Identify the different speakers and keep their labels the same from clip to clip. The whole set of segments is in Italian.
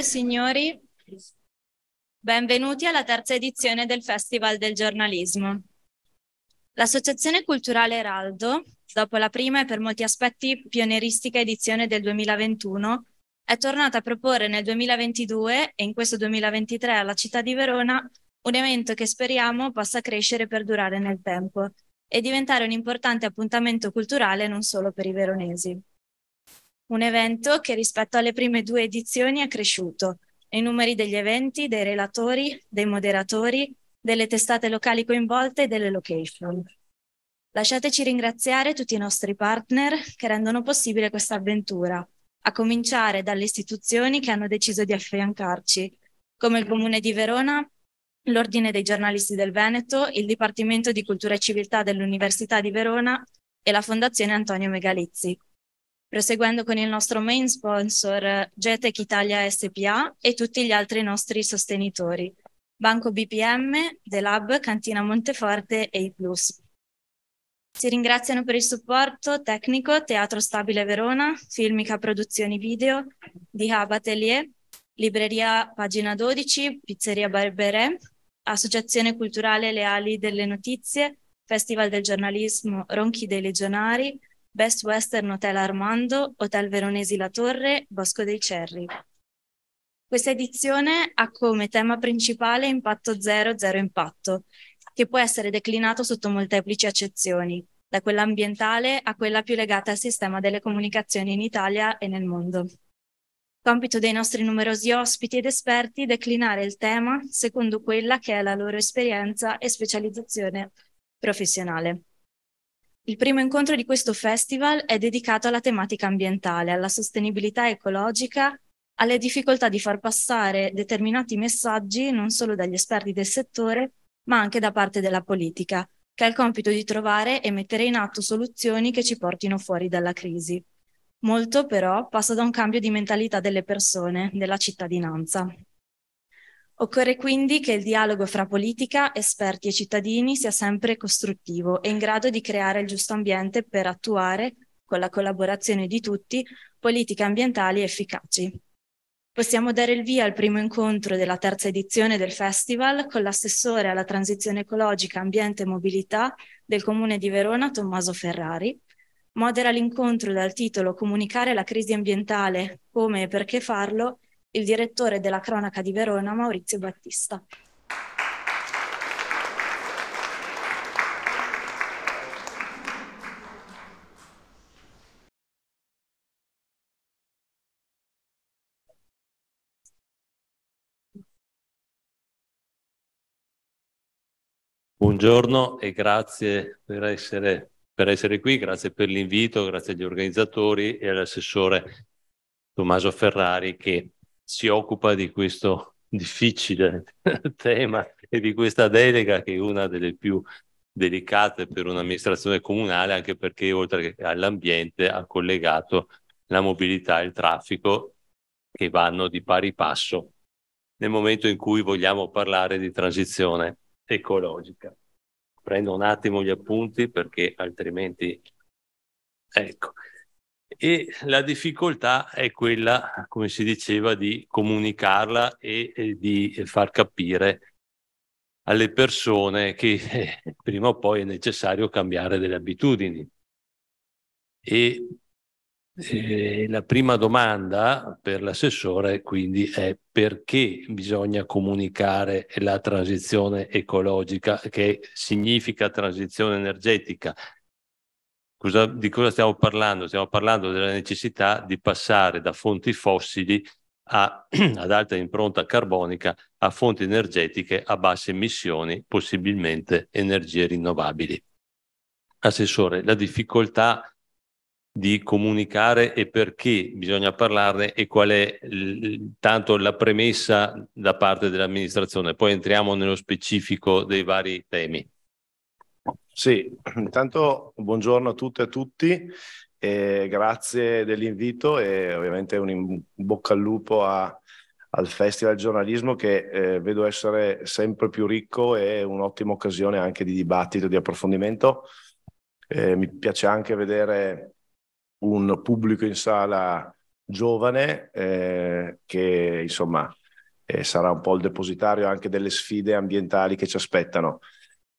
Speaker 1: Signore e signori, benvenuti alla terza edizione del Festival del giornalismo. L'Associazione Culturale Eraldo, dopo la prima e per molti aspetti pionieristica edizione del 2021, è tornata a proporre nel 2022 e in questo 2023 alla città di Verona un evento che speriamo possa crescere e perdurare nel tempo e diventare un importante appuntamento culturale non solo per i veronesi. Un evento che rispetto alle prime due edizioni è cresciuto i numeri degli eventi, dei relatori, dei moderatori, delle testate locali coinvolte e delle location. Lasciateci ringraziare tutti i nostri partner che rendono possibile questa avventura, a cominciare dalle istituzioni che hanno deciso di affiancarci, come il Comune di Verona, l'Ordine dei giornalisti del Veneto, il Dipartimento di Cultura e Civiltà dell'Università di Verona e la Fondazione Antonio Megalizzi proseguendo con il nostro main sponsor Getec Italia SPA e tutti gli altri nostri sostenitori, Banco BPM, The Lab, Cantina Monteforte e i Plus. Si ringraziano per il supporto tecnico Teatro Stabile Verona, Filmica Produzioni Video, di Hub Atelier, Libreria Pagina 12, Pizzeria Barberè, Associazione Culturale Leali delle Notizie, Festival del Giornalismo Ronchi dei Legionari, Best Western Hotel Armando, Hotel Veronesi La Torre, Bosco dei Cerri. Questa edizione ha come tema principale impatto zero, zero impatto, che può essere declinato sotto molteplici accezioni, da quella ambientale a quella più legata al sistema delle comunicazioni in Italia e nel mondo. Compito dei nostri numerosi ospiti ed esperti declinare il tema secondo quella che è la loro esperienza e specializzazione professionale. Il primo incontro di questo festival è dedicato alla tematica ambientale, alla sostenibilità ecologica, alle difficoltà di far passare determinati messaggi non solo dagli esperti del settore, ma anche da parte della politica, che ha il compito di trovare e mettere in atto soluzioni che ci portino fuori dalla crisi. Molto però passa da un cambio di mentalità delle persone, della cittadinanza. Occorre quindi che il dialogo fra politica, esperti e cittadini sia sempre costruttivo e in grado di creare il giusto ambiente per attuare, con la collaborazione di tutti, politiche ambientali efficaci. Possiamo dare il via al primo incontro della terza edizione del festival con l'assessore alla transizione ecologica, ambiente e mobilità del Comune di Verona, Tommaso Ferrari. Modera l'incontro dal titolo Comunicare la crisi ambientale, come e perché farlo il direttore della cronaca di Verona, Maurizio Battista.
Speaker 2: Buongiorno e grazie per essere, per essere, qui, grazie per l'invito, grazie agli organizzatori e all'assessore Tommaso Ferrari che si occupa di questo difficile tema e di questa delega che è una delle più delicate per un'amministrazione comunale, anche perché oltre all'ambiente ha collegato la mobilità e il traffico che vanno di pari passo nel momento in cui vogliamo parlare di transizione ecologica. Prendo un attimo gli appunti perché altrimenti... Ecco, e la difficoltà è quella, come si diceva, di comunicarla e, e di far capire alle persone che eh, prima o poi è necessario cambiare delle abitudini. E eh, la prima domanda per l'assessore quindi è perché bisogna comunicare la transizione ecologica, che significa transizione energetica, Cosa, di cosa stiamo parlando? Stiamo parlando della necessità di passare da fonti fossili a, ad alta impronta carbonica a fonti energetiche a basse emissioni, possibilmente energie rinnovabili. Assessore, la difficoltà di comunicare e perché bisogna parlarne e qual è l- tanto la premessa da parte dell'amministrazione. Poi entriamo nello specifico dei vari temi. Sì,
Speaker 3: intanto buongiorno a tutte e a tutti, e grazie dell'invito e ovviamente un in bocca al lupo a, al Festival Giornalismo che eh, vedo essere sempre più ricco e un'ottima occasione anche di dibattito, di approfondimento. Eh, mi piace anche vedere un pubblico in sala giovane eh, che insomma eh, sarà un po' il depositario anche delle sfide ambientali che ci aspettano.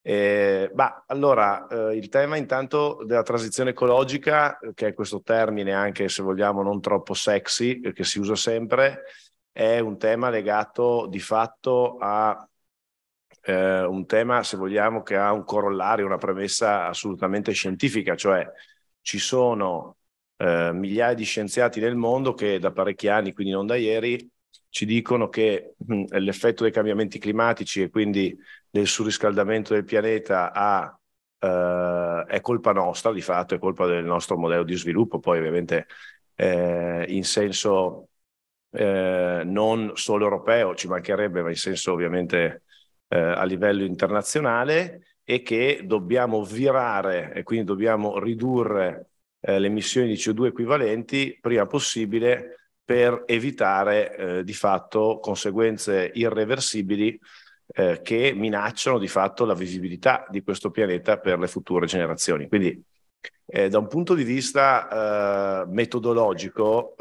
Speaker 3: Eh, bah, allora, eh, il tema intanto della transizione ecologica, eh, che è questo termine anche se vogliamo non troppo sexy, eh, che si usa sempre, è un tema legato di fatto a eh, un tema, se vogliamo, che ha un corollario, una premessa assolutamente scientifica, cioè ci sono eh, migliaia di scienziati nel mondo che da parecchi anni, quindi non da ieri, ci dicono che mm, l'effetto dei cambiamenti climatici e quindi del surriscaldamento del pianeta a, eh, è colpa nostra, di fatto è colpa del nostro modello di sviluppo, poi ovviamente eh, in senso eh, non solo europeo, ci mancherebbe, ma in senso ovviamente eh, a livello internazionale e che dobbiamo virare e quindi dobbiamo ridurre eh, le emissioni di CO2 equivalenti prima possibile per evitare eh, di fatto conseguenze irreversibili eh, che minacciano di fatto la vivibilità di questo pianeta per le future generazioni. Quindi eh, da un punto di vista eh, metodologico,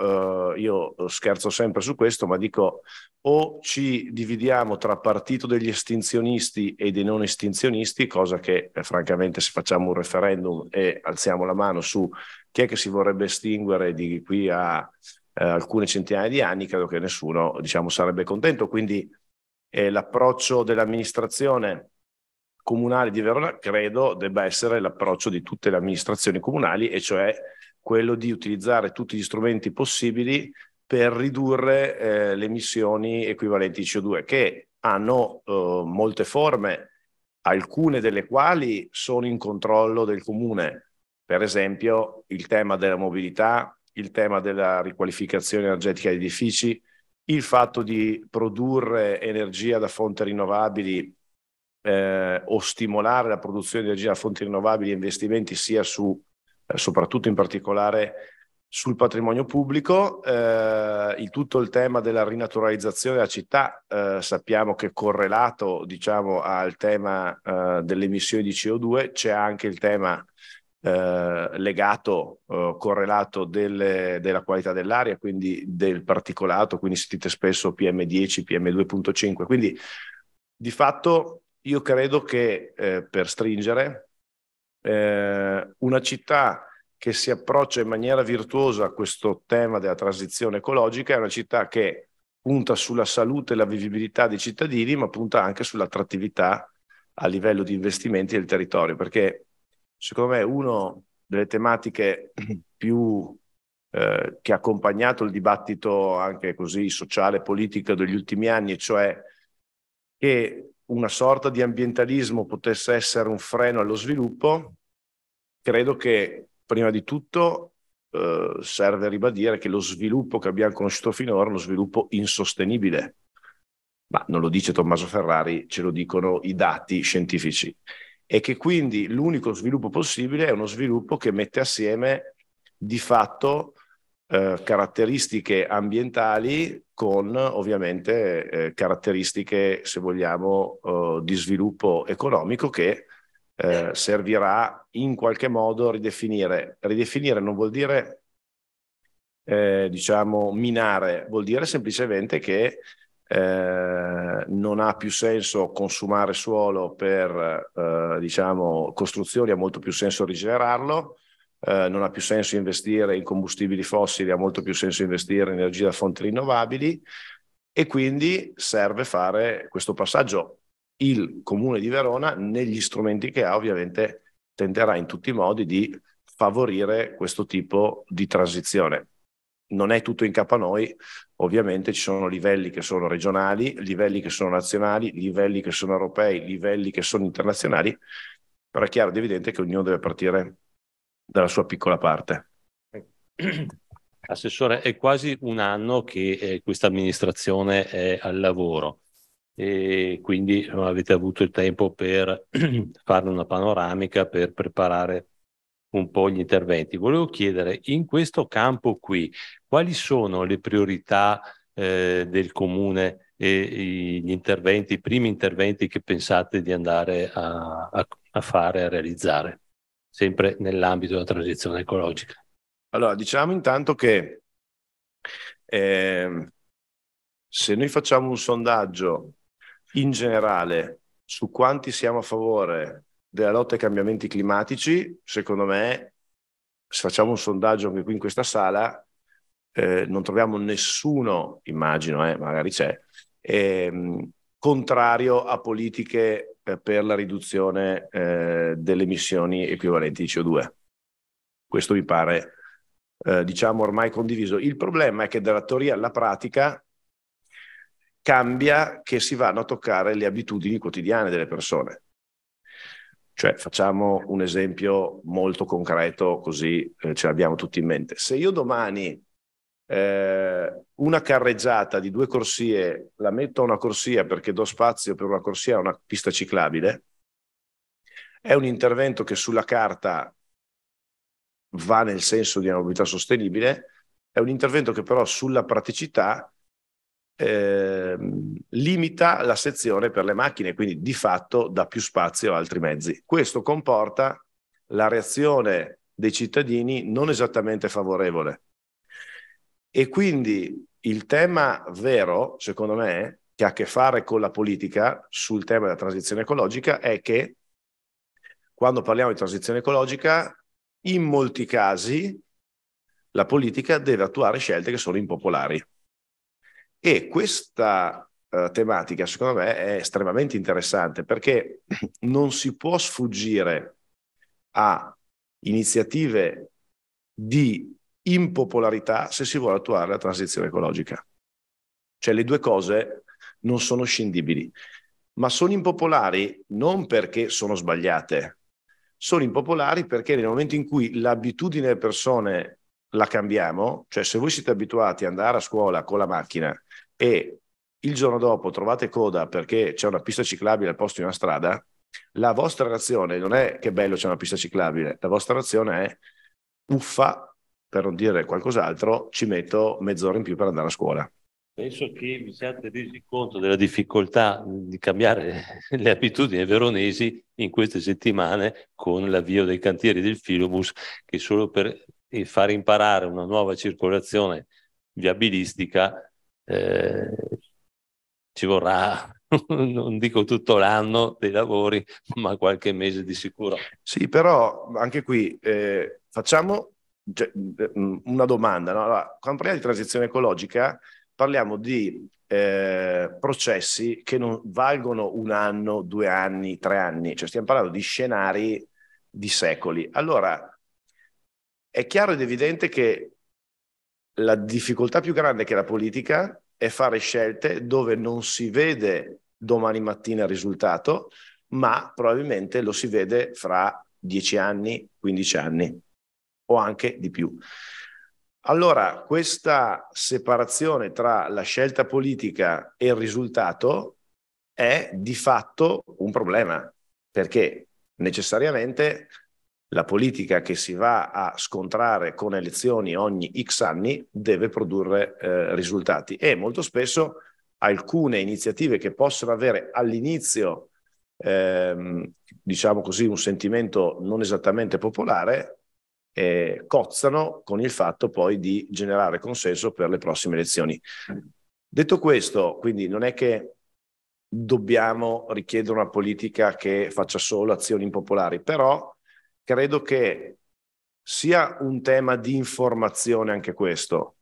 Speaker 3: eh, io scherzo sempre su questo, ma dico o ci dividiamo tra partito degli estinzionisti e dei non estinzionisti, cosa che eh, francamente se facciamo un referendum e alziamo la mano su chi è che si vorrebbe estinguere di qui a eh, alcune centinaia di anni, credo che nessuno diciamo, sarebbe contento. Quindi eh, l'approccio dell'amministrazione comunale di Verona credo debba essere l'approccio di tutte le amministrazioni comunali e cioè quello di utilizzare tutti gli strumenti possibili per ridurre eh, le emissioni equivalenti di CO2 che hanno eh, molte forme, alcune delle quali sono in controllo del comune, per esempio il tema della mobilità, il tema della riqualificazione energetica degli edifici, il fatto di produrre energia da fonti rinnovabili eh, o stimolare la produzione di energia da fonti rinnovabili e investimenti sia su, eh, soprattutto in particolare, sul patrimonio pubblico, eh, il, tutto il tema della rinaturalizzazione della città eh, sappiamo che correlato diciamo, al tema eh, delle emissioni di CO2 c'è anche il tema eh, legato, eh, correlato delle, della qualità dell'aria, quindi del particolato, quindi sentite spesso PM10, PM2.5. Quindi di fatto io credo che eh, per stringere eh, una città che si approccia in maniera virtuosa a questo tema della transizione ecologica è una città che punta sulla salute e la vivibilità dei cittadini, ma punta anche sull'attrattività a livello di investimenti del territorio, perché secondo me una delle tematiche più eh, che ha accompagnato il dibattito anche così sociale e politico degli ultimi anni, cioè che una sorta di ambientalismo potesse essere un freno allo sviluppo, credo che prima di tutto eh, serve ribadire che lo sviluppo che abbiamo conosciuto finora è uno sviluppo insostenibile. Ma non lo dice Tommaso Ferrari, ce lo dicono i dati scientifici e che quindi l'unico sviluppo possibile è uno sviluppo che mette assieme di fatto eh, caratteristiche ambientali con ovviamente eh, caratteristiche, se vogliamo, eh, di sviluppo economico che eh, servirà in qualche modo a ridefinire. Ridefinire non vuol dire, eh, diciamo, minare, vuol dire semplicemente che eh, non ha più senso consumare suolo per eh, diciamo, costruzioni, ha molto più senso rigenerarlo, eh, non ha più senso investire in combustibili fossili, ha molto più senso investire in energia da fonti rinnovabili e quindi serve fare questo passaggio. Il comune di Verona, negli strumenti che ha, ovviamente tenterà in tutti i modi di favorire questo tipo di transizione non è tutto in capo a noi, ovviamente ci sono livelli che sono regionali, livelli che sono nazionali, livelli che sono europei, livelli che sono internazionali, però è chiaro ed evidente che ognuno deve partire dalla sua piccola parte.
Speaker 2: Assessore, è quasi un anno che eh, questa amministrazione è al lavoro e quindi avete avuto il tempo per farne una panoramica, per preparare un po' gli interventi. Volevo chiedere, in questo campo qui, quali sono le priorità eh, del comune e gli interventi, i primi interventi che pensate di andare a, a fare, a realizzare, sempre nell'ambito della transizione ecologica? Allora, diciamo intanto che
Speaker 3: eh, se noi facciamo un sondaggio in generale su quanti siamo a favore della lotta ai cambiamenti climatici, secondo me, se facciamo un sondaggio anche qui in questa sala, eh, non troviamo nessuno, immagino, eh, magari c'è, ehm, contrario a politiche eh, per la riduzione eh, delle emissioni equivalenti di CO2. Questo mi pare, eh, diciamo, ormai condiviso. Il problema è che dalla teoria alla pratica cambia che si vanno a toccare le abitudini quotidiane delle persone cioè, facciamo un esempio molto concreto, così eh, ce l'abbiamo tutti in mente. Se io domani eh, una carreggiata di due corsie la metto a una corsia perché do spazio per una corsia a una pista ciclabile, è un intervento che sulla carta va nel senso di una mobilità sostenibile, è un intervento che però sulla praticità Ehm, limita la sezione per le macchine, quindi di fatto dà più spazio a altri mezzi. Questo comporta la reazione dei cittadini non esattamente favorevole. E quindi il tema vero, secondo me, che ha a che fare con la politica sul tema della transizione ecologica è che quando parliamo di transizione ecologica, in molti casi la politica deve attuare scelte che sono impopolari. E questa eh, tematica, secondo me, è estremamente interessante perché non si può sfuggire a iniziative di impopolarità se si vuole attuare la transizione ecologica. Cioè le due cose non sono scindibili, ma sono impopolari non perché sono sbagliate, sono impopolari perché nel momento in cui l'abitudine delle persone la cambiamo, cioè se voi siete abituati ad andare a scuola con la macchina e il giorno dopo trovate coda perché c'è una pista ciclabile al posto di una strada, la vostra reazione non è che bello c'è una pista ciclabile, la vostra reazione è uffa, per non dire qualcos'altro, ci metto
Speaker 2: mezz'ora in più per andare a scuola. Penso che vi siate resi conto della difficoltà di cambiare le abitudini veronesi in queste settimane con l'avvio dei cantieri del Filobus, che solo per far imparare una nuova circolazione viabilistica eh, ci vorrà, non dico tutto l'anno dei lavori, ma qualche mese di sicuro.
Speaker 3: Sì, però anche qui eh, facciamo cioè, mm, una domanda. No? Allora, quando parliamo di transizione ecologica, parliamo di eh, processi che non valgono un anno, due anni, tre anni, cioè stiamo parlando di scenari di secoli. Allora, è chiaro ed evidente che la difficoltà più grande che la politica è fare scelte dove non si vede domani mattina il risultato, ma probabilmente lo si vede fra 10 anni, 15 anni o anche di più. Allora, questa separazione tra la scelta politica e il risultato è di fatto un problema, perché necessariamente la politica che si va a scontrare con elezioni ogni X anni deve produrre eh, risultati e molto spesso alcune iniziative che possono avere all'inizio, ehm, diciamo così, un sentimento non esattamente popolare, eh, cozzano con il fatto poi di generare consenso per le prossime elezioni. Detto questo, quindi non è che dobbiamo richiedere una politica che faccia solo azioni impopolari, però credo che sia un tema di informazione anche questo.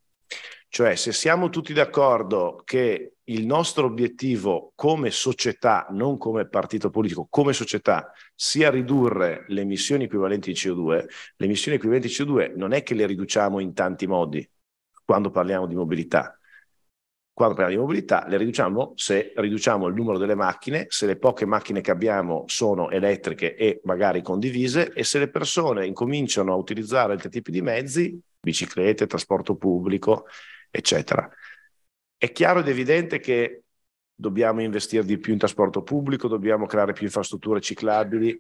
Speaker 3: Cioè, se siamo tutti d'accordo che il nostro obiettivo come società, non come partito politico, come società, sia ridurre le emissioni equivalenti di CO2, le emissioni equivalenti di CO2 non è che le riduciamo in tanti modi quando parliamo di mobilità. Quando parliamo di mobilità, le riduciamo se riduciamo il numero delle macchine, se le poche macchine che abbiamo sono elettriche e magari condivise e se le persone incominciano a utilizzare altri tipi di mezzi, biciclette, trasporto pubblico, eccetera. È chiaro ed evidente che dobbiamo investire di più in trasporto pubblico, dobbiamo creare più infrastrutture ciclabili,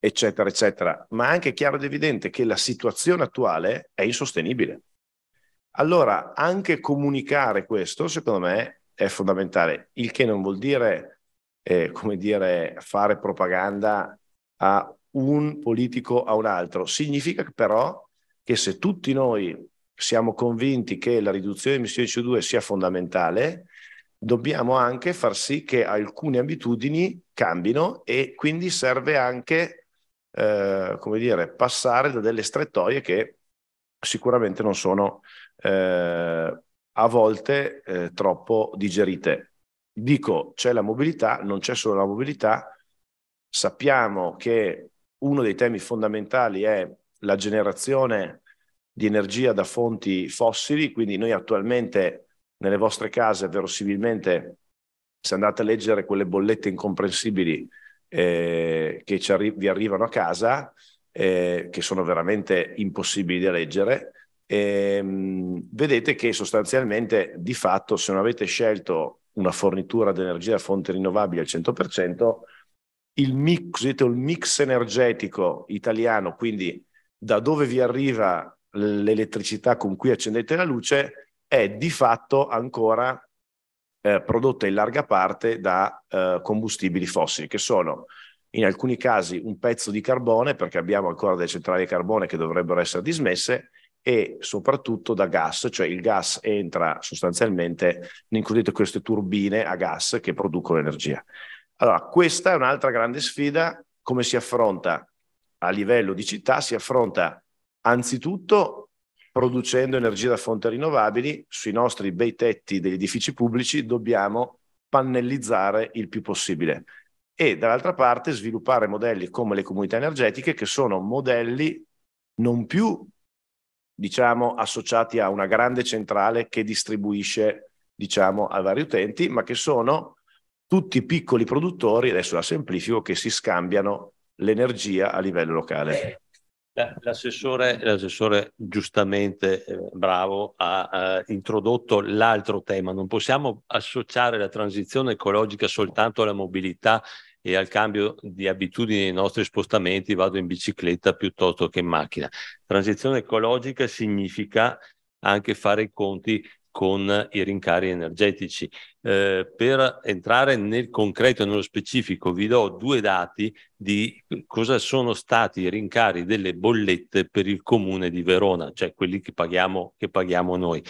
Speaker 3: eccetera, eccetera, ma è anche chiaro ed evidente che la situazione attuale è insostenibile. Allora, anche comunicare questo, secondo me, è fondamentale, il che non vuol dire, eh, come dire, fare propaganda a un politico o a un altro. Significa però che se tutti noi siamo convinti che la riduzione di emissioni di CO2 sia fondamentale, dobbiamo anche far sì che alcune abitudini cambino e quindi serve anche, eh, come dire, passare da delle strettoie che sicuramente non sono eh, a volte eh, troppo digerite. Dico, c'è la mobilità, non c'è solo la mobilità, sappiamo che uno dei temi fondamentali è la generazione di energia da fonti fossili, quindi noi attualmente nelle vostre case verosimilmente se andate a leggere quelle bollette incomprensibili eh, che arri- vi arrivano a casa, eh, che sono veramente impossibili da leggere, ehm, vedete che sostanzialmente di fatto se non avete scelto una fornitura di energia da fonte rinnovabile al 100%, il mix, il mix energetico italiano, quindi da dove vi arriva l'elettricità con cui accendete la luce, è di fatto ancora eh, prodotta in larga parte da eh, combustibili fossili, che sono in alcuni casi un pezzo di carbone, perché abbiamo ancora delle centrali di carbone che dovrebbero essere dismesse, e soprattutto da gas, cioè il gas entra sostanzialmente in queste turbine a gas che producono energia. Allora, questa è un'altra grande sfida, come si affronta a livello di città, si affronta anzitutto producendo energia da fonti rinnovabili, sui nostri bei tetti degli edifici pubblici dobbiamo pannellizzare il più possibile e dall'altra parte sviluppare modelli come le comunità energetiche che sono modelli non più diciamo, associati a una grande centrale che distribuisce, diciamo, ai vari utenti, ma che sono tutti piccoli produttori, adesso la semplifico, che si scambiano l'energia a livello locale.
Speaker 2: Eh, l'assessore, l'assessore giustamente eh, bravo ha eh, introdotto l'altro tema, non possiamo associare la transizione ecologica soltanto alla mobilità e al cambio di abitudini nei nostri spostamenti vado in bicicletta piuttosto che in macchina. Transizione ecologica significa anche fare i conti con i rincari energetici. Eh, per entrare nel concreto e nello specifico vi do due dati di cosa sono stati i rincari delle bollette per il comune di Verona, cioè quelli che paghiamo, che paghiamo noi.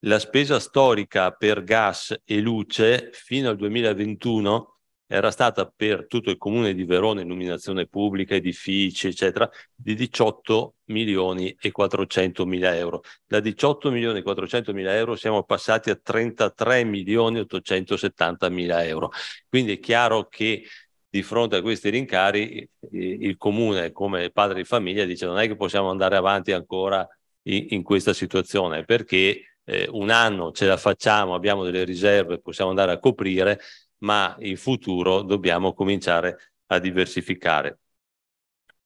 Speaker 2: La spesa storica per gas e luce fino al 2021 era stata per tutto il comune di Verona illuminazione pubblica, edifici, eccetera, di 18 milioni e 400 mila euro. Da 18 milioni e 400 mila euro siamo passati a 33 milioni e 870 mila euro. Quindi è chiaro che di fronte a questi rincari il comune come padre di famiglia dice non è che possiamo andare avanti ancora in, in questa situazione perché eh, un anno ce la facciamo, abbiamo delle riserve, possiamo andare a coprire, ma in futuro dobbiamo cominciare a diversificare.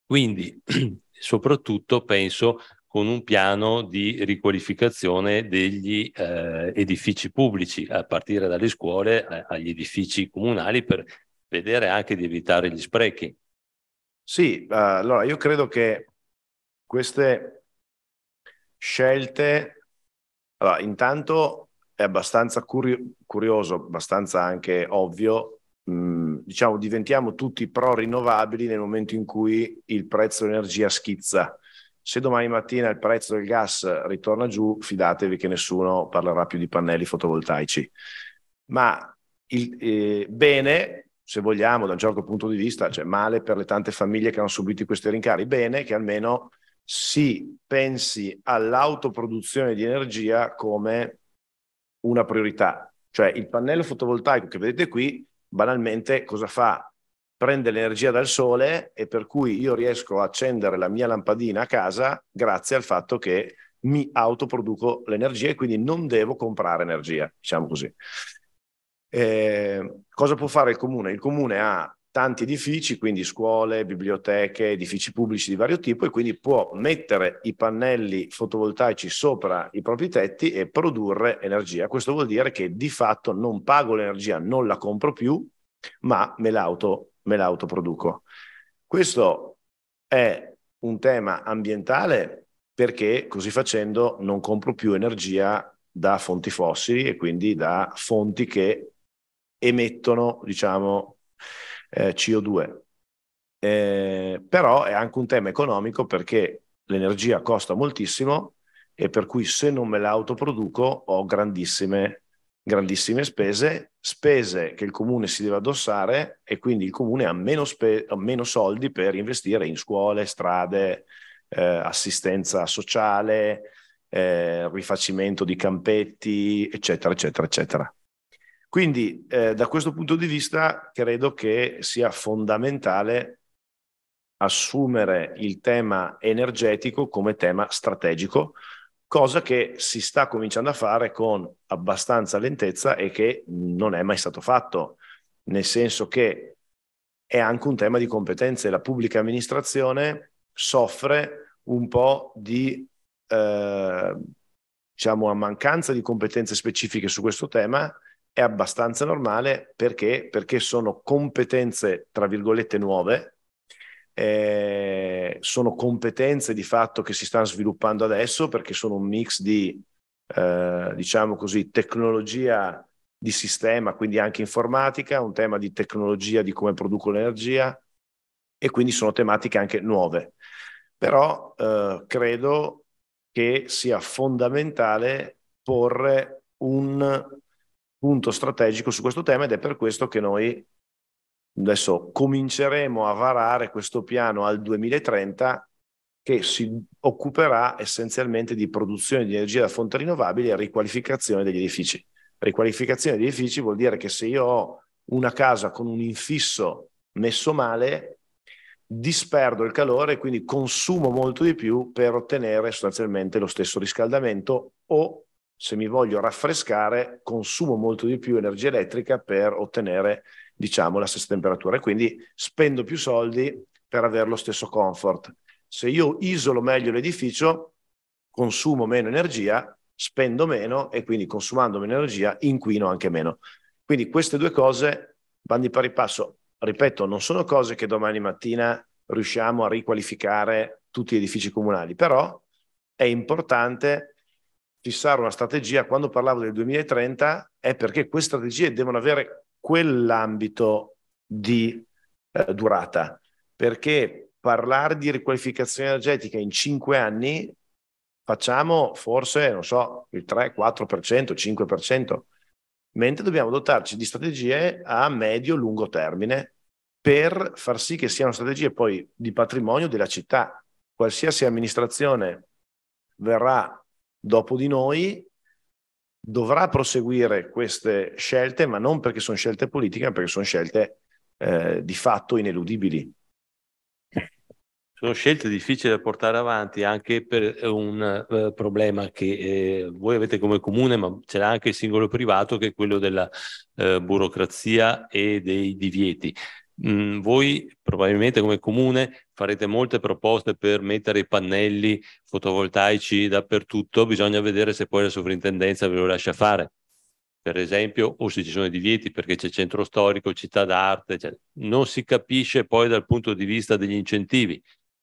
Speaker 2: Quindi, soprattutto penso con un piano di riqualificazione degli eh, edifici pubblici, a partire dalle scuole eh, agli edifici comunali, per vedere anche di evitare gli sprechi.
Speaker 3: Sì, eh, allora io credo che queste scelte, allora, intanto è abbastanza curio- curioso, abbastanza anche ovvio, mh, mm, diciamo diventiamo tutti pro rinnovabili nel momento in cui il prezzo dell'energia schizza. Se domani mattina il prezzo del gas ritorna giù, fidatevi che nessuno parlerà più di pannelli fotovoltaici. Ma il, eh, bene, se vogliamo, da un certo punto di vista, cioè male per le tante famiglie che hanno subito questi rincari, bene che almeno si pensi all'autoproduzione di energia come una priorità. Cioè il pannello fotovoltaico che vedete qui, banalmente cosa fa? Prende l'energia dal sole e per cui io riesco a accendere la mia lampadina a casa grazie al fatto che mi autoproduco l'energia e quindi non devo comprare energia, diciamo così. Eh, cosa può fare il comune? Il comune ha tanti edifici, quindi scuole, biblioteche, edifici pubblici di vario tipo e quindi può mettere i pannelli fotovoltaici sopra i propri tetti e produrre energia. Questo vuol dire che di fatto non pago l'energia, non la compro più, ma me l'auto, me l'autoproduco. Questo è un tema ambientale perché così facendo non compro più energia da fonti fossili e quindi da fonti che emettono, diciamo, eh, CO2. Eh, però è anche un tema economico perché l'energia costa moltissimo e per cui se non me la autoproduco ho grandissime, grandissime spese, spese che il comune si deve addossare e quindi il comune ha meno, spe- meno soldi per investire in scuole, strade, eh, assistenza sociale, eh, rifacimento di campetti, eccetera, eccetera, eccetera. Quindi eh, da questo punto di vista credo che sia fondamentale assumere il tema energetico come tema strategico, cosa che si sta cominciando a fare con abbastanza lentezza e che non è mai stato fatto, nel senso che è anche un tema di competenze. La pubblica amministrazione soffre un po' di eh, diciamo, mancanza di competenze specifiche su questo tema è abbastanza normale perché, perché sono competenze, tra virgolette, nuove, eh, sono competenze di fatto che si stanno sviluppando adesso perché sono un mix di, eh, diciamo così, tecnologia di sistema, quindi anche informatica, un tema di tecnologia di come produco l'energia e quindi sono tematiche anche nuove. Però eh, credo che sia fondamentale porre un punto strategico su questo tema ed è per questo che noi adesso cominceremo a varare questo piano al 2030 che si occuperà essenzialmente di produzione di energia da fonte rinnovabili e riqualificazione degli edifici. Riqualificazione degli edifici vuol dire che se io ho una casa con un infisso messo male, disperdo il calore e quindi consumo molto di più per ottenere sostanzialmente lo stesso riscaldamento o se mi voglio raffrescare consumo molto di più energia elettrica per ottenere diciamo, la stessa temperatura e quindi spendo più soldi per avere lo stesso comfort. Se io isolo meglio l'edificio, consumo meno energia, spendo meno e quindi consumando meno energia inquino anche meno. Quindi queste due cose vanno di pari passo. Ripeto, non sono cose che domani mattina riusciamo a riqualificare tutti gli edifici comunali, però è importante fissare una strategia, quando parlavo del 2030, è perché queste strategie devono avere quell'ambito di eh, durata, perché parlare di riqualificazione energetica in cinque anni facciamo forse, non so, il 3, 4%, 5%, mentre dobbiamo dotarci di strategie a medio-lungo termine per far sì che siano strategie poi di patrimonio della città. Qualsiasi amministrazione verrà dopo di noi dovrà proseguire queste scelte, ma non perché sono scelte politiche, ma perché sono scelte eh, di fatto ineludibili.
Speaker 2: Sono scelte difficili da portare avanti anche per un uh, problema che eh, voi avete come comune, ma ce l'ha anche il singolo privato, che è quello della uh, burocrazia e dei divieti mh, mm, voi probabilmente come comune farete molte proposte per mettere i pannelli fotovoltaici dappertutto, bisogna vedere se poi la sovrintendenza ve lo lascia fare, per esempio, o se ci sono i divieti perché c'è centro storico, città d'arte, cioè, non si capisce poi dal punto di vista degli incentivi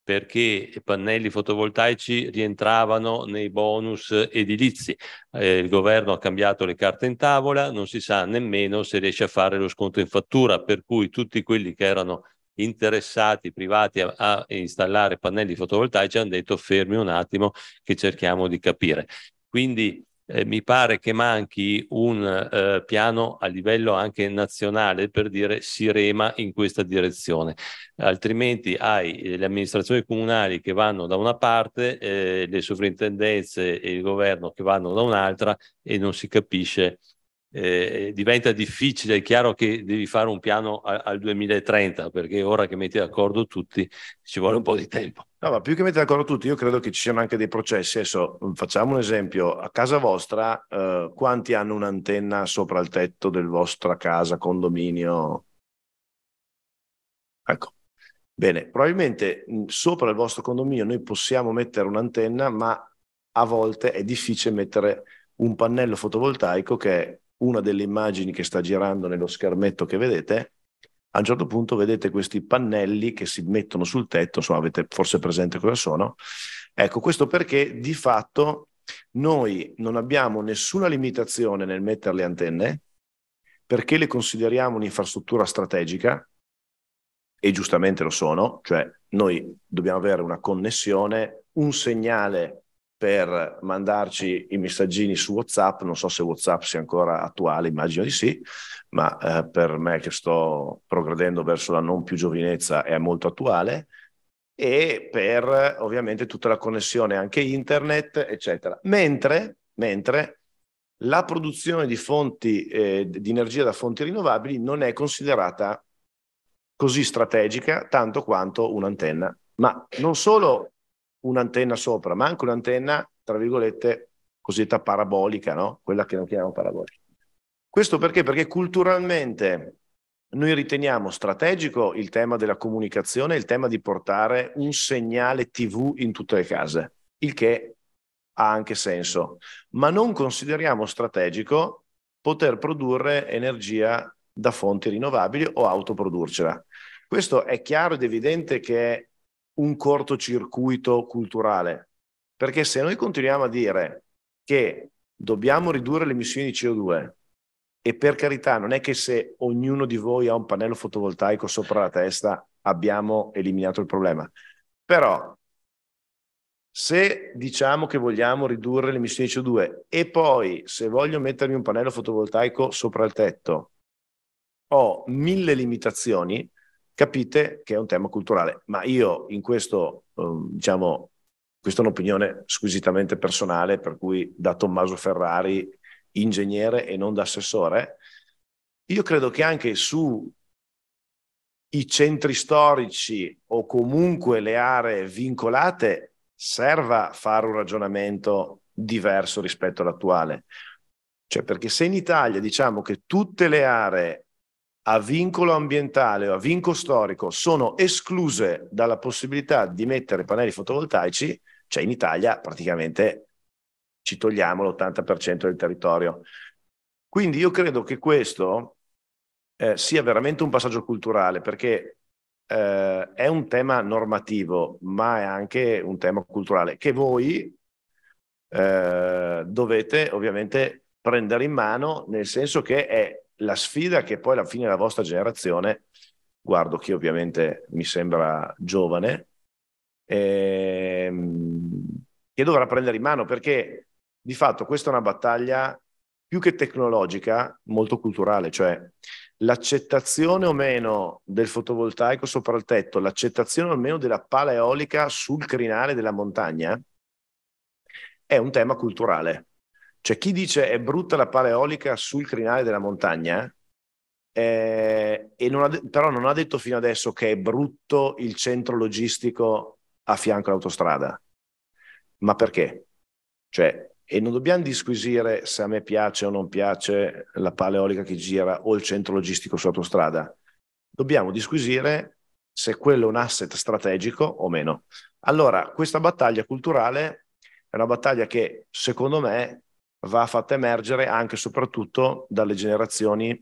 Speaker 2: perché i pannelli fotovoltaici rientravano nei bonus edilizi. Eh, il governo ha cambiato le carte in tavola, non si sa nemmeno se riesce a fare lo sconto in fattura, per cui tutti quelli che erano interessati privati a, a installare pannelli fotovoltaici hanno detto fermi un attimo che cerchiamo di capire. Quindi eh, mi pare che manchi un eh, piano a livello anche nazionale per dire si rema in questa direzione, altrimenti hai eh, le amministrazioni comunali che vanno da una parte, eh, le sovrintendenze e il governo che vanno da un'altra e non si capisce eh, eh, diventa difficile, è chiaro che devi fare un piano a, al 2030 perché ora che metti d'accordo tutti ci vuole un po' di tempo.
Speaker 3: No, ma più che mettere d'accordo tutti, io credo che ci siano anche dei processi. Adesso mm, facciamo un esempio, a casa vostra eh, quanti hanno un'antenna sopra il tetto del vostra casa, condominio? Ecco. Bene, probabilmente mh, mm, sopra il vostro condominio noi possiamo mettere un'antenna, ma a volte è difficile mettere un pannello fotovoltaico che è una delle immagini che sta girando nello schermetto che vedete, a un certo punto vedete questi pannelli che si mettono sul tetto, insomma avete forse presente cosa sono. Ecco, questo perché di fatto noi non abbiamo nessuna limitazione nel mettere le antenne, perché le consideriamo un'infrastruttura strategica, e giustamente lo sono, cioè noi dobbiamo avere una connessione, un segnale per mandarci i messaggini su WhatsApp. Non so se WhatsApp sia ancora attuale, immagino di sì, ma eh, per me che sto progredendo verso la non più giovinezza è molto attuale. E per ovviamente tutta la connessione anche internet, eccetera. Mentre, mentre la produzione di fonti eh, di energia da fonti rinnovabili non è considerata così strategica tanto quanto un'antenna. Ma non solo un'antenna sopra, ma anche un'antenna, tra virgolette, cosiddetta parabolica, no? quella che non chiamiamo parabolica. Questo perché? Perché culturalmente noi riteniamo strategico il tema della comunicazione, il tema di portare un segnale TV in tutte le case, il che ha anche senso, ma non consideriamo strategico poter produrre energia da fonti rinnovabili o autoprodurcela. Questo è chiaro ed evidente che un cortocircuito culturale. Perché se noi continuiamo a dire che dobbiamo ridurre le emissioni di CO2, e per carità, non è che se ognuno di voi ha un pannello fotovoltaico sopra la testa abbiamo eliminato il problema. Però se diciamo che vogliamo ridurre le emissioni di CO2 e poi se voglio mettermi un pannello fotovoltaico sopra il tetto ho mille limitazioni, capite che è un tema culturale. Ma io in questo, um, diciamo, questa è un'opinione squisitamente personale, per cui da Tommaso Ferrari, ingegnere e non da assessore, io credo che anche sui centri storici o comunque le aree vincolate serva fare un ragionamento diverso rispetto all'attuale. Cioè, perché se in Italia diciamo che tutte le aree a vincolo ambientale o a vincolo storico sono escluse dalla possibilità di mettere pannelli fotovoltaici, cioè in Italia praticamente ci togliamo l'80% del territorio. Quindi io credo che questo eh, sia veramente un passaggio culturale perché eh, è un tema normativo, ma è anche un tema culturale che voi eh, dovete ovviamente prendere in mano, nel senso che è la sfida che poi alla fine la vostra generazione, guardo che ovviamente mi sembra giovane, ehm, che dovrà prendere in mano perché di fatto questa è una battaglia più che tecnologica, molto culturale, cioè l'accettazione o meno del fotovoltaico sopra il tetto, l'accettazione o meno della pala eolica sul crinale della montagna, è un tema culturale. Cioè chi dice è brutta la paleolica sul crinale della montagna, eh, non ha, però non ha detto fino adesso che è brutto il centro logistico a fianco all'autostrada. Ma perché? Cioè, e non dobbiamo disquisire se a me piace o non piace la paleolica che gira o il centro logistico su autostrada. Dobbiamo disquisire se quello è un asset strategico o meno. Allora, questa battaglia culturale è una battaglia che secondo me va fatta emergere anche e soprattutto dalle generazioni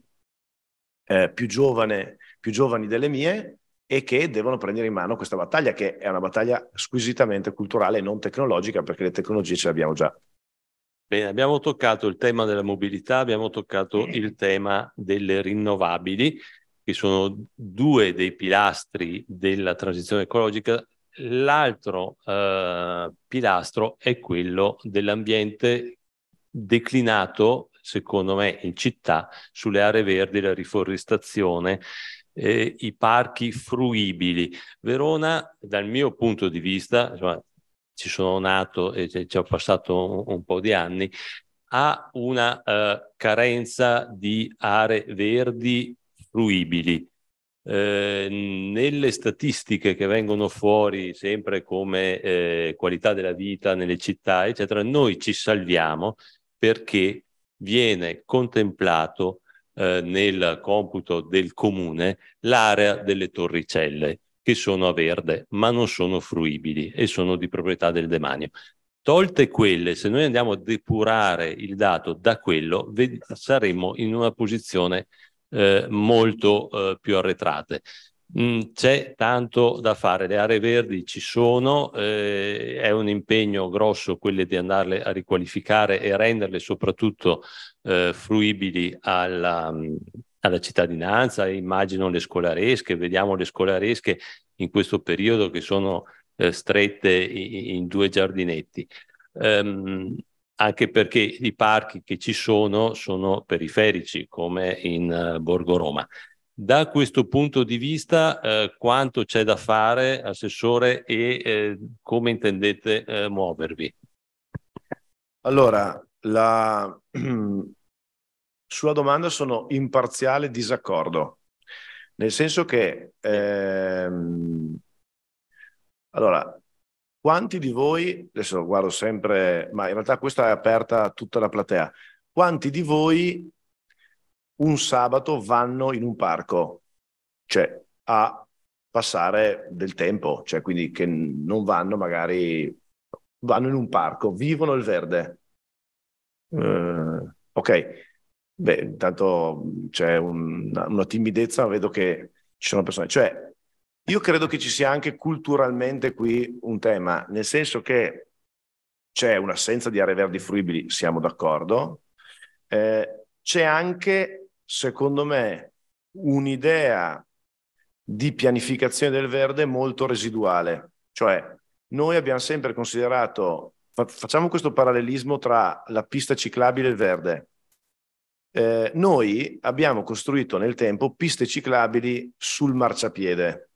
Speaker 3: eh, più, giovane, più giovani delle mie e che devono prendere in mano questa battaglia, che è una battaglia squisitamente culturale e non tecnologica, perché le tecnologie ce le abbiamo già.
Speaker 2: Bene, abbiamo toccato il tema della mobilità, abbiamo toccato il tema delle rinnovabili, che sono due dei pilastri della transizione ecologica. L'altro eh, pilastro è quello dell'ambiente declinato, secondo me, in città sulle aree verdi, la riforestazione, eh, i parchi fruibili. Verona, dal mio punto di vista, insomma, ci sono nato e ci ho passato un, un po' di anni, ha una eh, carenza di aree verdi fruibili. Eh, nelle statistiche che vengono fuori sempre come eh, qualità della vita nelle città, eccetera, noi ci salviamo perché viene contemplato eh, nel computo del comune l'area delle torricelle che sono a verde ma non sono fruibili e sono di proprietà del demanio. Tolte quelle, se noi andiamo a depurare il dato da quello, saremmo in una posizione eh, molto eh, più arretrate. Mm, c'è tanto da fare, le aree verdi ci sono, eh, è un impegno grosso quello di andarle a riqualificare e renderle soprattutto eh, fruibili alla, mm, alla, cittadinanza, immagino le scolaresche, vediamo le scolaresche in questo periodo che sono eh, strette in, in, due giardinetti. Um, anche perché i parchi che ci sono sono periferici come in uh, eh, Borgo Roma. Da questo punto di vista, eh, quanto c'è da fare, Assessore, e eh, come intendete eh, muovervi?
Speaker 3: Allora, la... sulla domanda sono in parziale disaccordo, nel senso che, ehm... allora, quanti di voi, adesso guardo sempre, ma in realtà questa è aperta a tutta la platea, quanti di voi un sabato vanno in un parco, cioè a passare del tempo, cioè quindi che non vanno magari, vanno in un parco, vivono il verde.
Speaker 1: Uh,
Speaker 3: ok, beh, intanto c'è un, una timidezza, vedo che ci sono persone, cioè io credo che ci sia anche culturalmente qui un tema, nel senso che c'è un'assenza di aree verdi fruibili, siamo d'accordo, eh, c'è anche secondo me, un'idea di pianificazione del verde molto residuale. Cioè, noi abbiamo sempre considerato, facciamo questo parallelismo tra la pista ciclabile e il verde. Eh, noi abbiamo costruito nel tempo piste ciclabili sul marciapiede,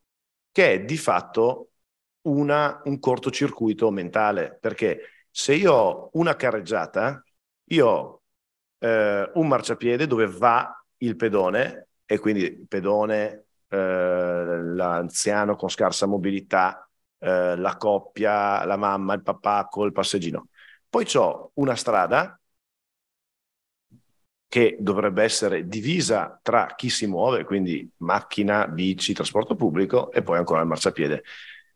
Speaker 3: che è di fatto una, un cortocircuito mentale, perché se io ho una carreggiata, io ho eh, un marciapiede dove va il pedone e quindi il pedone, eh, l'anziano con scarsa mobilità, eh, la coppia, la mamma, il papà col passeggino. Poi ho una strada che dovrebbe essere divisa tra chi si muove, quindi macchina, bici, trasporto pubblico e poi ancora il marciapiede.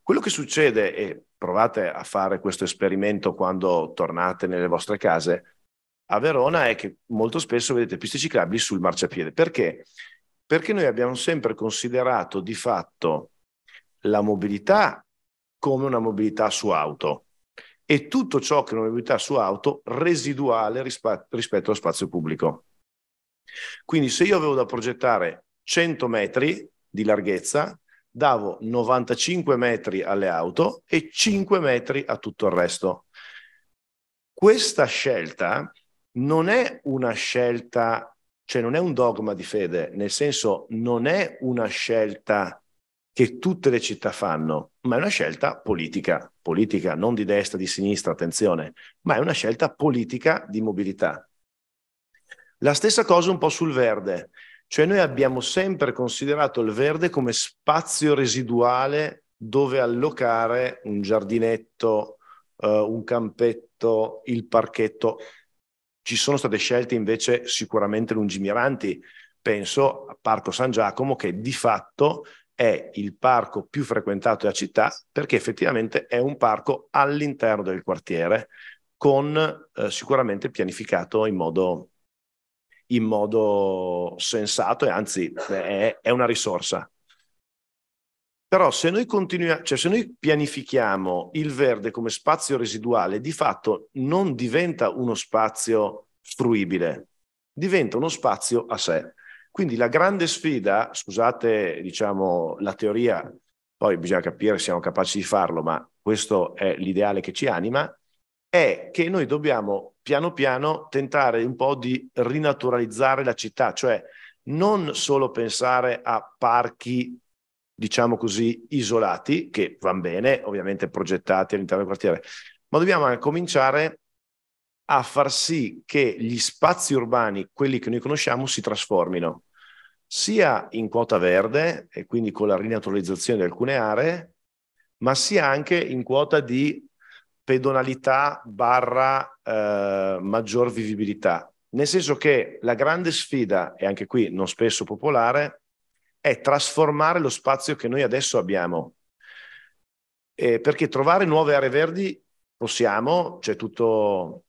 Speaker 3: Quello che succede, e provate a fare questo esperimento quando tornate nelle vostre case, a Verona è che molto spesso vedete piste ciclabili sul marciapiede. Perché? Perché noi abbiamo sempre considerato di fatto la mobilità come una mobilità su auto e tutto ciò che è una mobilità su auto residuale rispa- rispetto allo spazio pubblico. Quindi se io avevo da progettare 100 metri di larghezza, davo 95 metri alle auto e 5 metri a tutto il resto. Questa scelta non è una scelta, cioè non è un dogma di fede, nel senso non è una scelta che tutte le città fanno, ma è una scelta politica, politica non di destra, di sinistra, attenzione, ma è una scelta politica di mobilità. La stessa cosa un po' sul verde, cioè noi abbiamo sempre considerato il verde come spazio residuale dove allocare un giardinetto, eh, un campetto, il parchetto, ci sono state scelte invece sicuramente lungimiranti. Penso a Parco San Giacomo che di fatto è il parco più frequentato della città perché effettivamente è un parco all'interno del quartiere con eh, sicuramente pianificato in modo, in modo, sensato e anzi è, è una risorsa. Però se noi, continua- cioè se noi pianifichiamo il verde come spazio residuale, di fatto non diventa uno spazio fruibile, diventa uno spazio a sé. Quindi la grande sfida, scusate diciamo, la teoria, poi bisogna capire se siamo capaci di farlo, ma questo è l'ideale che ci anima, è che noi dobbiamo piano piano tentare un po' di rinaturalizzare la città, cioè non solo pensare a parchi diciamo così, isolati, che van bene, ovviamente progettati all'interno del quartiere, ma dobbiamo anche cominciare a far sì che gli spazi urbani, quelli che noi conosciamo, si trasformino, sia in quota verde, e quindi con la rinaturalizzazione di alcune aree, ma sia anche in quota di pedonalità barra eh, maggior vivibilità. Nel senso che la grande sfida, e anche qui non spesso popolare, è trasformare lo spazio che noi adesso abbiamo. Eh, perché trovare nuove aree verdi possiamo, c'è tutto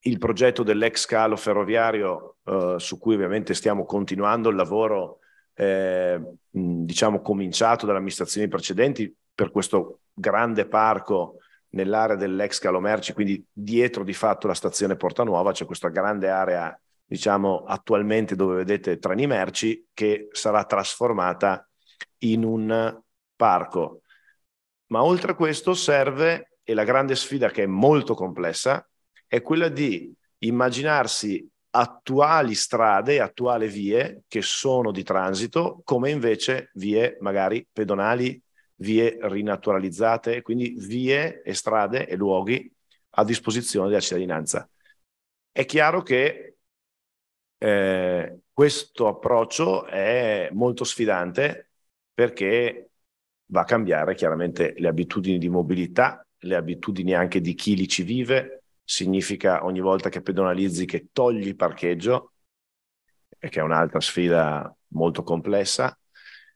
Speaker 3: il progetto dell'ex calo ferroviario eh, su cui ovviamente stiamo continuando il lavoro, eh, diciamo, cominciato dalle amministrazioni precedenti per questo grande parco nell'area dell'ex calo merci, quindi dietro di fatto la stazione Porta Nuova c'è questa grande area diciamo attualmente dove vedete treni Merci, che sarà trasformata in un parco. Ma oltre a questo serve, e la grande sfida che è molto complessa, è quella di immaginarsi attuali strade, attuali vie che sono di transito, come invece vie magari pedonali, vie rinaturalizzate, quindi vie e strade e luoghi a disposizione della cittadinanza. È chiaro che eh, questo approccio è molto sfidante perché va a cambiare chiaramente le abitudini di mobilità, le abitudini anche di chi lì ci vive, significa ogni volta che pedonalizzi che togli parcheggio, che è un'altra sfida molto complessa,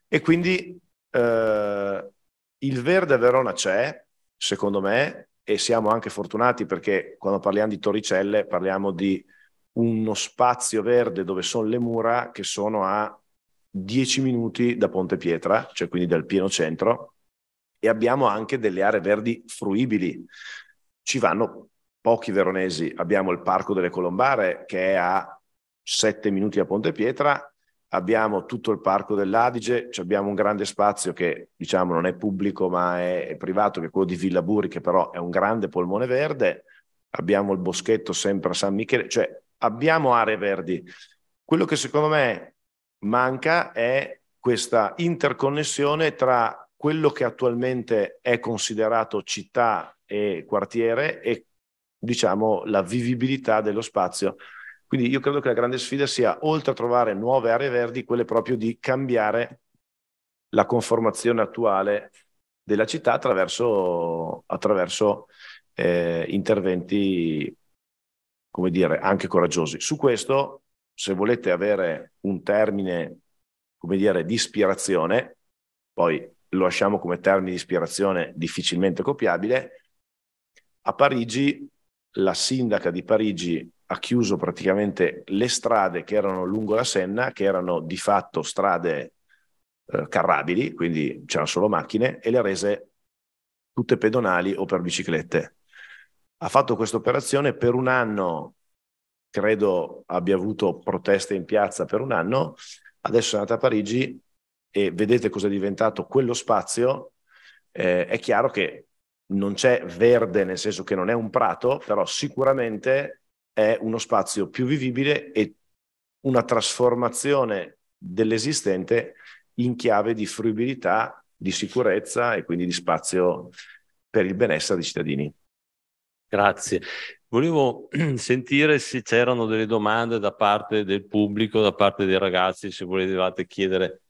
Speaker 3: e quindi eh, il verde a Verona c'è, secondo me, e siamo anche fortunati perché quando parliamo di Torricelle parliamo di uno spazio verde dove sono le mura che sono a 10 minuti da Ponte Pietra, cioè quindi dal pieno centro, e abbiamo anche delle aree verdi fruibili. Ci vanno pochi veronesi, abbiamo il Parco delle Colombare che è a 7 minuti da Ponte Pietra, abbiamo tutto il Parco dell'Adige, abbiamo un grande spazio che diciamo non è pubblico ma è, è privato, che è quello di Villa Buri, che però è un grande polmone verde, abbiamo il boschetto sempre a San Michele, cioè abbiamo aree verdi. Quello che secondo me manca è questa interconnessione tra quello che attualmente è considerato città e quartiere e diciamo la vivibilità dello spazio. Quindi io credo che la grande sfida sia, oltre a trovare nuove aree verdi, quelle proprio di cambiare la conformazione attuale della città attraverso, attraverso eh, interventi come dire, anche coraggiosi. Su questo, se volete avere un termine, come dire, di ispirazione, poi lo lasciamo come termine di ispirazione difficilmente copiabile, a Parigi la sindaca di Parigi ha chiuso praticamente le strade che erano lungo la Senna, che erano di fatto strade eh, carrabili, quindi c'erano solo macchine, e le ha rese tutte pedonali o per biciclette ha fatto questa operazione per un anno, credo abbia avuto proteste in piazza per un anno, adesso è andata a Parigi e vedete cosa è diventato quello spazio, eh, è chiaro che non c'è verde nel senso che non è un prato, però sicuramente è uno spazio più vivibile e una trasformazione dell'esistente in chiave di
Speaker 2: fruibilità, di sicurezza e quindi di spazio per il benessere dei cittadini. Grazie. Volevo sentire se c'erano delle domande da parte del pubblico, da parte dei ragazzi, se volevate chiedere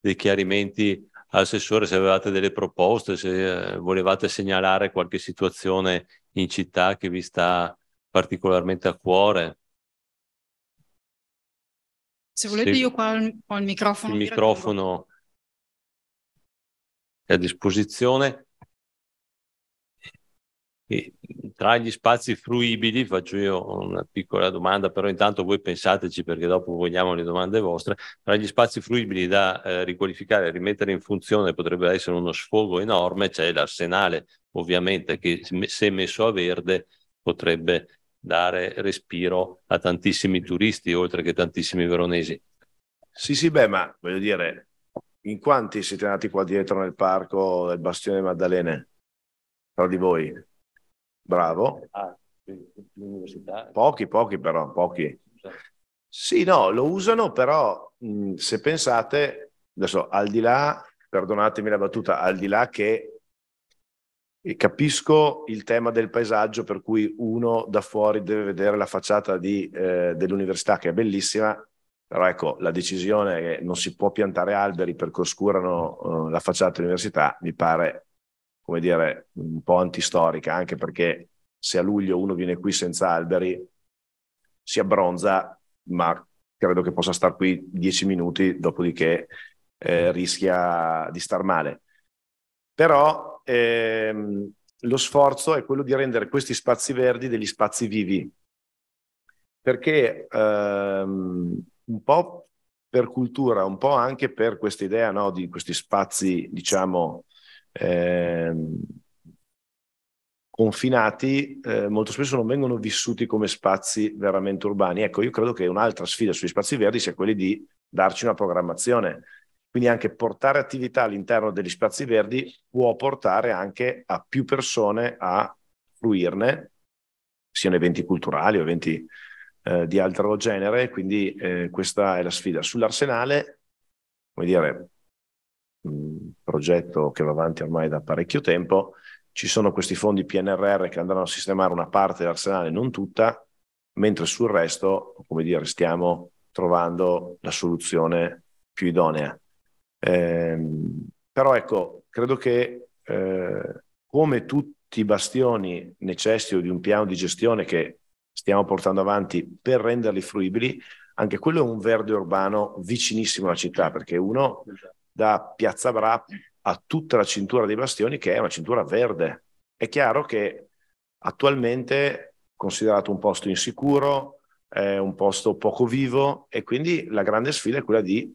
Speaker 2: dei chiarimenti all'assessore, se avevate delle proposte, se eh, volevate segnalare qualche situazione in città che vi sta particolarmente a cuore. Se volete se... io qua
Speaker 1: ho il microfono. Il microfono
Speaker 2: è a disposizione. E tra gli spazi fruibili, faccio io una piccola domanda, però intanto voi pensateci perché dopo vogliamo le domande vostre, tra gli spazi fruibili da eh, riqualificare e rimettere in funzione potrebbe essere uno sfogo enorme, c'è cioè l'arsenale ovviamente che se messo a verde potrebbe dare respiro a tantissimi turisti oltre che tantissimi veronesi. Sì, sì, beh, ma voglio dire, in quanti
Speaker 3: siete nati qua dietro nel parco del Bastione Maddalene? Tra di voi? Bravo. Ah, pochi, pochi però, pochi. Sì, no, lo usano però, se pensate, adesso al di là, perdonatemi la battuta, al di là che capisco il tema del paesaggio per cui uno da fuori deve vedere la facciata di, eh, dell'università che è bellissima, però ecco, la decisione che non si può piantare alberi perché oscurano eh, la facciata dell'università mi pare come dire, un po' antistorica, anche perché se a luglio uno viene qui senza alberi, si abbronza, ma credo che possa star qui dieci minuti, dopodiché eh, rischia di star male. Però ehm, lo sforzo è quello di rendere questi spazi verdi degli spazi vivi, perché ehm, un po' per cultura, un po' anche per questa idea no, di questi spazi, diciamo, Ehm, confinati eh, molto spesso non vengono vissuti come spazi veramente urbani. Ecco, io credo che un'altra sfida sugli spazi verdi sia quella di darci una programmazione. Quindi anche portare attività all'interno degli spazi verdi può portare anche a più persone a fruirne, siano eventi culturali o eventi eh, di altro genere. Quindi eh, questa è la sfida. Sull'arsenale, come dire, progetto che va avanti ormai da parecchio tempo, ci sono questi fondi PNRR che andranno a sistemare una parte dell'arsenale, non tutta, mentre sul resto, come dire, stiamo trovando la soluzione più idonea. Eh, però ecco, credo che eh, come tutti i bastioni necessitino di un piano di gestione che stiamo portando avanti per renderli fruibili, anche quello è un verde urbano vicinissimo alla città, perché uno da Piazza Bra a tutta la cintura dei bastioni, che è una cintura verde. È chiaro che attualmente considerato un posto insicuro, è un posto poco vivo e quindi la grande sfida è quella di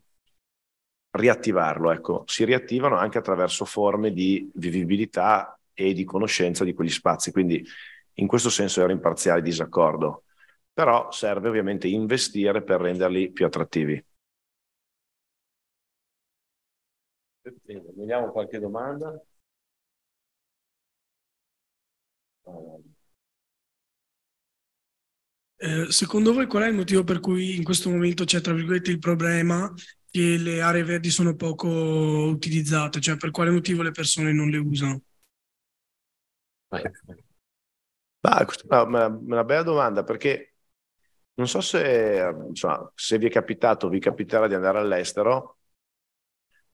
Speaker 3: riattivarlo. Ecco, si riattivano anche attraverso forme di vivibilità e di conoscenza di quegli spazi. Quindi in questo senso ero in parziale disaccordo, però serve ovviamente investire per renderli più attrattivi. Vediamo qualche domanda. Eh, secondo voi qual è il motivo per cui in questo momento c'è tra virgolette il problema che le aree verdi sono poco utilizzate? Cioè per quale motivo le persone non le usano? Bah, questa è una, una bella domanda perché non so se, insomma, se vi è capitato, o vi capiterà di andare all'estero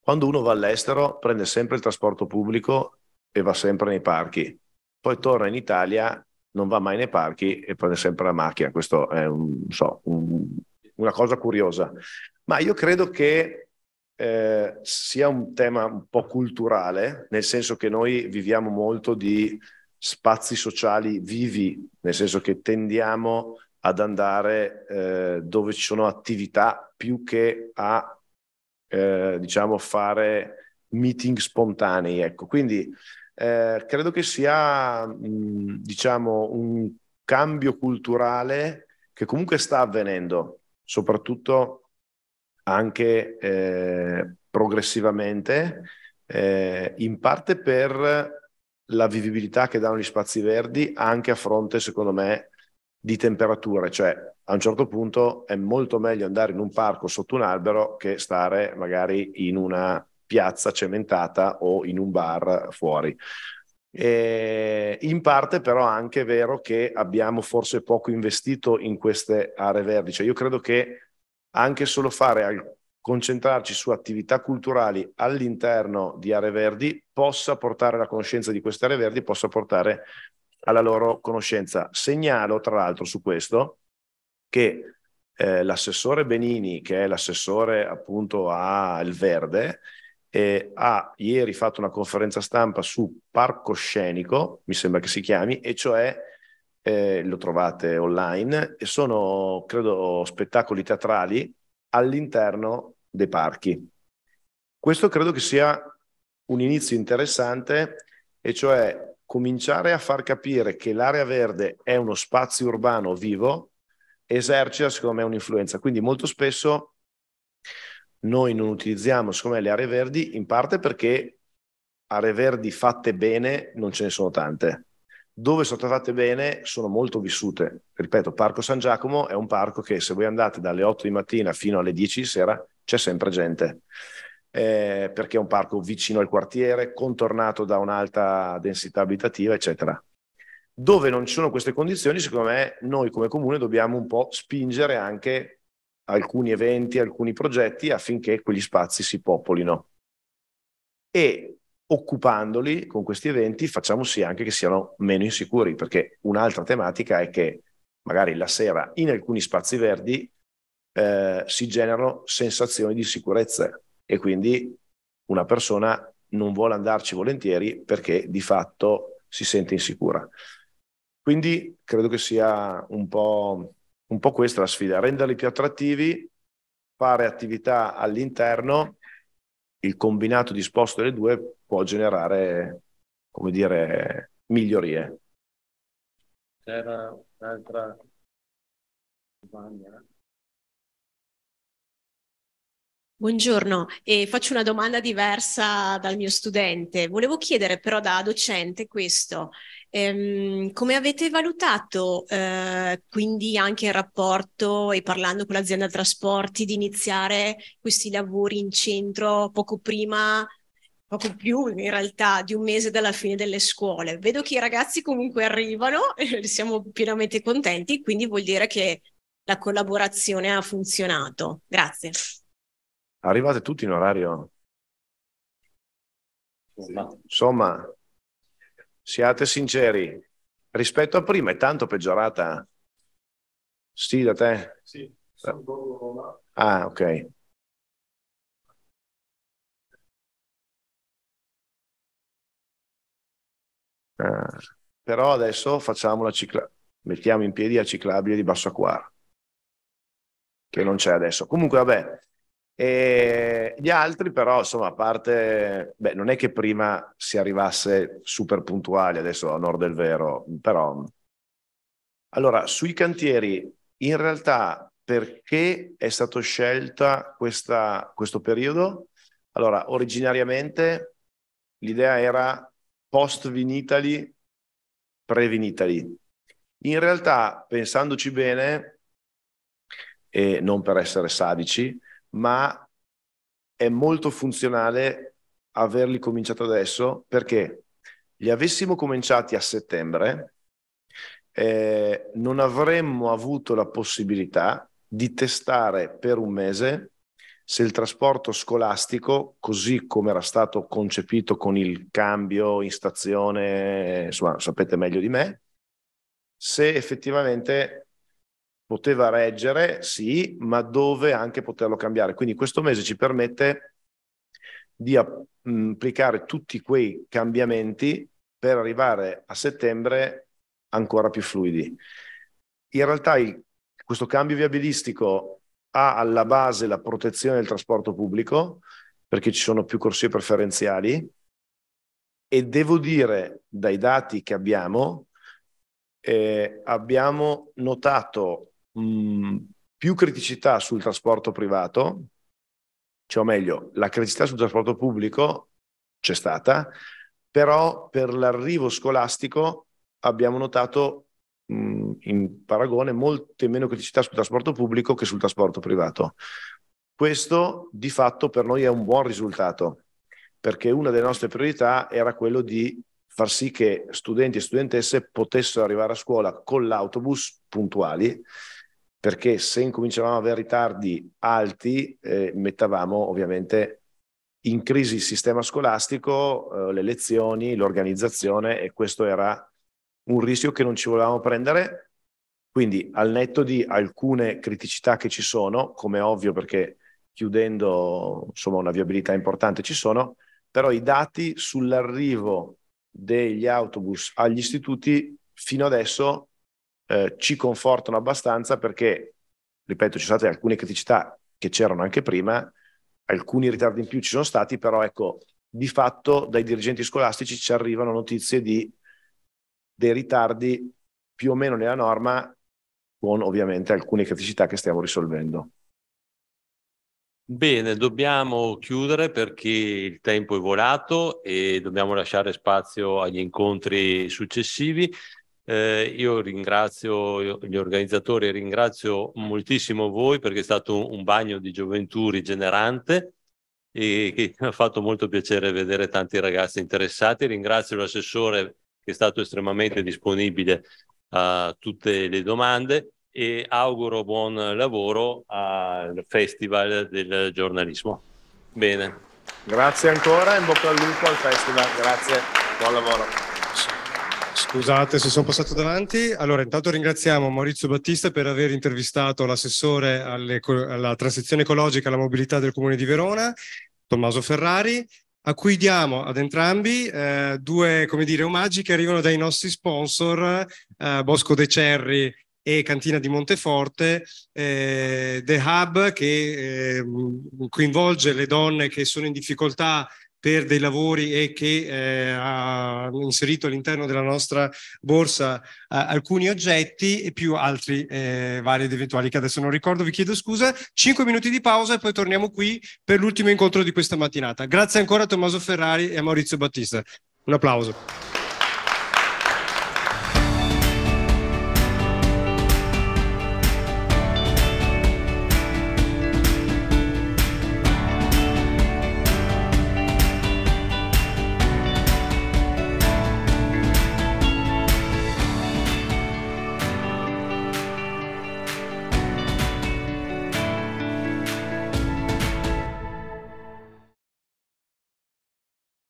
Speaker 3: quando uno va all'estero prende sempre il trasporto pubblico e va sempre nei parchi, poi torna in Italia, non va mai nei parchi e prende sempre la macchina. Questo è un, so, un, una cosa curiosa. Ma io credo che eh, sia un tema un po' culturale, nel senso che noi viviamo molto di spazi sociali vivi, nel senso che tendiamo ad andare eh, dove ci sono attività più che a eh, diciamo, fare meeting spontanei. Ecco. Quindi eh, credo che sia mh, diciamo, un cambio culturale che comunque sta avvenendo, soprattutto anche eh, progressivamente, eh, in parte per la vivibilità che danno gli spazi verdi, anche a fronte, secondo me, di temperature, cioè a un certo punto è molto meglio andare in un parco sotto un albero che stare magari in una piazza cementata o in un bar fuori. E in parte però anche è anche vero che abbiamo forse poco investito in queste aree verdi, cioè io credo che anche solo fare concentrarci su attività culturali all'interno di aree verdi possa portare la conoscenza di queste aree verdi, possa portare alla loro conoscenza. Segnalo tra l'altro su questo che eh, l'assessore Benini, che è l'assessore appunto al Verde, eh, ha ieri fatto una conferenza stampa su Parcoscenico, mi sembra che si chiami, e cioè eh, lo trovate online, e sono, credo, spettacoli teatrali all'interno dei parchi. Questo credo che sia un inizio interessante, e cioè cominciare a far capire che l'area verde è uno spazio urbano vivo esercita secondo me un'influenza. Quindi molto spesso noi non utilizziamo secondo me le aree verdi in parte perché aree verdi fatte bene non ce ne sono tante. Dove sono state fatte bene sono molto vissute. Ripeto, Parco San Giacomo è un parco che se voi andate dalle 8 di mattina fino alle 10 di sera c'è sempre gente. Eh, perché è un parco vicino al quartiere, contornato da un'alta densità abitativa, eccetera. Dove non ci sono queste condizioni, secondo me noi come comune dobbiamo un po' spingere anche alcuni eventi, alcuni progetti affinché quegli spazi si popolino. E occupandoli con questi eventi facciamo sì anche che siano meno insicuri, perché un'altra tematica è che magari la sera in alcuni spazi verdi eh, si generano sensazioni di sicurezza e quindi una persona non vuole andarci volentieri perché di fatto si sente insicura. Quindi credo che sia un po', un po questa la sfida, renderli più attrattivi, fare attività all'interno, il combinato disposto delle due può generare, come dire, migliorie.
Speaker 2: C'era un'altra domanda.
Speaker 1: Buongiorno, e faccio una domanda diversa dal mio studente. Volevo chiedere però da docente questo, Ehm, come avete valutato eh, quindi anche il rapporto e parlando con l'azienda trasporti di iniziare questi lavori in centro poco prima, poco più in realtà di un mese dalla fine delle scuole? Vedo che i ragazzi comunque arrivano e siamo pienamente contenti, quindi vuol dire che la collaborazione ha funzionato. Grazie.
Speaker 3: Arrivate tutti in orario? Insomma, Siate sinceri, rispetto a prima è tanto peggiorata. Sì, da te? Sì, sono Ah, ok. Ah, però adesso facciamo la cicla... mettiamo in piedi la ciclabile di Basso Acquaro, che non c'è adesso. Comunque, vabbè, e gli altri però, insomma, a parte, beh, non è che prima si arrivasse super puntuali, adesso a nord del vero, però... Allora, sui cantieri, in realtà perché è stato scelto questo periodo? Allora, originariamente l'idea era post Vinitali, pre Vinitali. In realtà, pensandoci bene, e non per essere sadici, ma è molto funzionale averli cominciato adesso perché li avessimo cominciati a settembre, eh, non avremmo avuto la possibilità di testare per un mese se il trasporto scolastico, così come era stato concepito con il cambio in stazione, insomma, sapete meglio di me, se effettivamente poteva reggere, sì, ma dove anche poterlo cambiare. Quindi questo mese ci permette di mm, applicare tutti quei cambiamenti per arrivare a settembre ancora più fluidi. In realtà il, questo cambio viabilistico ha alla base la protezione del trasporto pubblico, perché ci sono più corsie preferenziali, e devo dire dai dati che abbiamo, eh, abbiamo notato Mm, più criticità sul trasporto privato, cioè o meglio, la criticità sul trasporto pubblico c'è stata, però per l'arrivo scolastico abbiamo notato mh, mm, in paragone molte meno criticità sul trasporto pubblico che sul trasporto privato. Questo di fatto per noi è un buon risultato, perché una delle nostre priorità era quello di far sì che studenti e studentesse potessero arrivare a scuola con l'autobus puntuali perché se incominciavamo a avere ritardi alti, eh, mettavamo ovviamente in crisi il sistema scolastico, eh, le lezioni, l'organizzazione e questo era un rischio che non ci volevamo prendere. Quindi al netto di alcune criticità che ci sono, come ovvio perché chiudendo insomma una viabilità importante ci sono, però i dati sull'arrivo degli autobus agli istituti fino adesso eh, ci confortano abbastanza perché, ripeto, ci sono state alcune criticità che c'erano anche prima, alcuni ritardi in più ci sono stati, però ecco, di fatto dai dirigenti scolastici ci arrivano notizie di dei ritardi più o meno nella norma, con ovviamente alcune criticità che stiamo risolvendo.
Speaker 2: Bene, dobbiamo chiudere perché il tempo è volato e dobbiamo lasciare spazio agli incontri successivi. Eh, io ringrazio gli organizzatori, ringrazio moltissimo voi perché è stato un bagno di gioventù rigenerante e che mi ha fatto molto piacere vedere tanti ragazzi interessati. Ringrazio l'assessore che è stato estremamente disponibile a tutte le domande e auguro buon lavoro al Festival del giornalismo. Bene.
Speaker 3: Grazie ancora, in bocca al lupo al Festival, grazie, buon lavoro. Scusate se sono passato davanti. Allora, intanto ringraziamo Maurizio Battista per aver intervistato l'assessore alla transizione ecologica e alla mobilità del Comune di Verona, Tommaso Ferrari, a cui diamo ad entrambi eh, due come dire, omaggi che arrivano dai nostri sponsor eh, Bosco De Cerri e Cantina di Monteforte, eh, The Hub che ehm, coinvolge le donne che sono in difficoltà per dei lavori e che eh, ha inserito all'interno della nostra borsa eh, alcuni oggetti e più altri eh, vari ed eventuali che adesso non ricordo, vi chiedo scusa. Cinque minuti di pausa e poi torniamo qui per l'ultimo incontro di questa mattinata. Grazie ancora a Tommaso Ferrari e a Maurizio Battista. Un applauso.